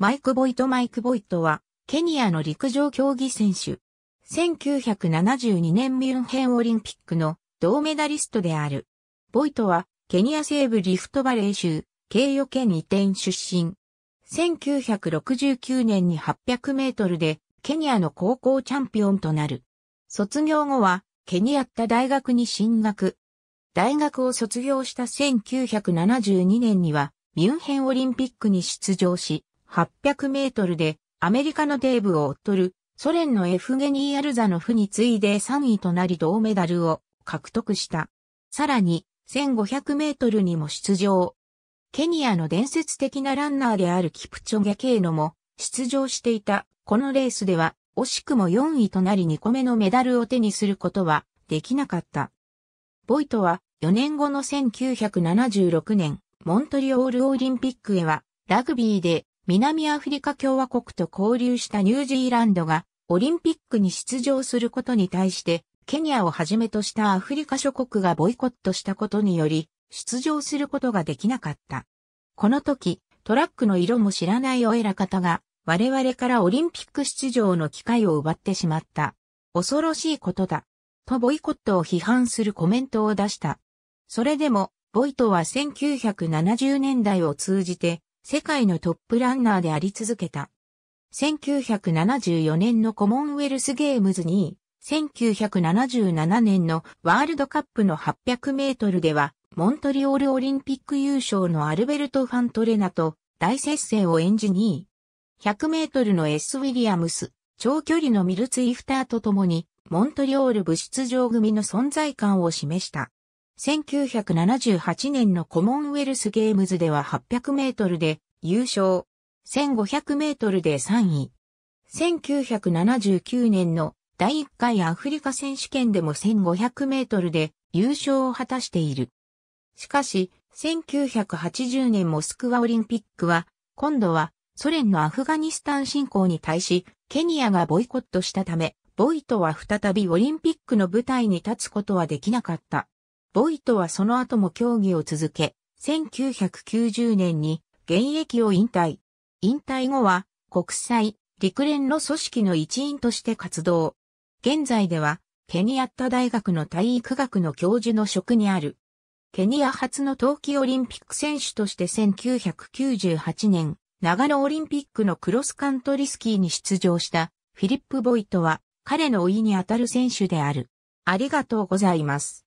マイク・ボイト・マイク・ボイトは、ケニアの陸上競技選手。1972年ミュンヘンオリンピックの銅メダリストである。ボイトは、ケニア西部リフトバレー州、ケイヨ県移転出身。1969年に800メートルで、ケニアの高校チャンピオンとなる。卒業後は、ケニアった大学に進学。大学を卒業した1972年には、ミュンヘンオリンピックに出場し、800メートルでアメリカのデーブ・を追っとるソ連のエフゲニー・アルザノフに次いで3位となり銅メダルを獲得した。さらに1500メートルにも出場。ケニアの伝説的なランナーであるキプチョゲーノも出場していたこのレースでは惜しくも4位となり2個目のメダルを手にすることはできなかった。ボイトは4年後の1976年モントリオールオリンピックへはラグビーで南アフリカ共和国と交流したニュージーランドがオリンピックに出場することに対してケニアをはじめとしたアフリカ諸国がボイコットしたことにより出場することができなかった。この時、トラックの色も知らないお偉方が我々からオリンピック出場の機会を奪ってしまった。恐ろしいことだ。とボイコットを批判するコメントを出した。それでも、ボイトは1970年代を通じて世界のトップランナーであり続けた。1974年のコモンウェルスゲームズに、1977年のワールドカップの800メートルでは、モントリオールオリンピック優勝のアルベルト・ファントレナと大接戦を演じに、100メートルのエス・ウィリアムス、長距離のミルツ・イフターと共に、モントリオール部出場組の存在感を示した。1978年のコモンウェルスゲームズでは800メートルで優勝、1500メートルで3位。1979年の第1回アフリカ選手権でも1500メートルで優勝を果たしている。しかし、1980年モスクワオリンピックは、今度はソ連のアフガニスタン侵攻に対し、ケニアがボイコットしたため、ボイトは再びオリンピックの舞台に立つことはできなかった。ボイトはその後も競技を続け、1990年に現役を引退。引退後は国際陸連の組織の一員として活動。現在ではケニアッタ大学の体育学の教授の職にある。ケニア初の冬季オリンピック選手として1998年、長野オリンピックのクロスカントリスキーに出場したフィリップ・ボイトは彼の老いにあたる選手である。ありがとうございます。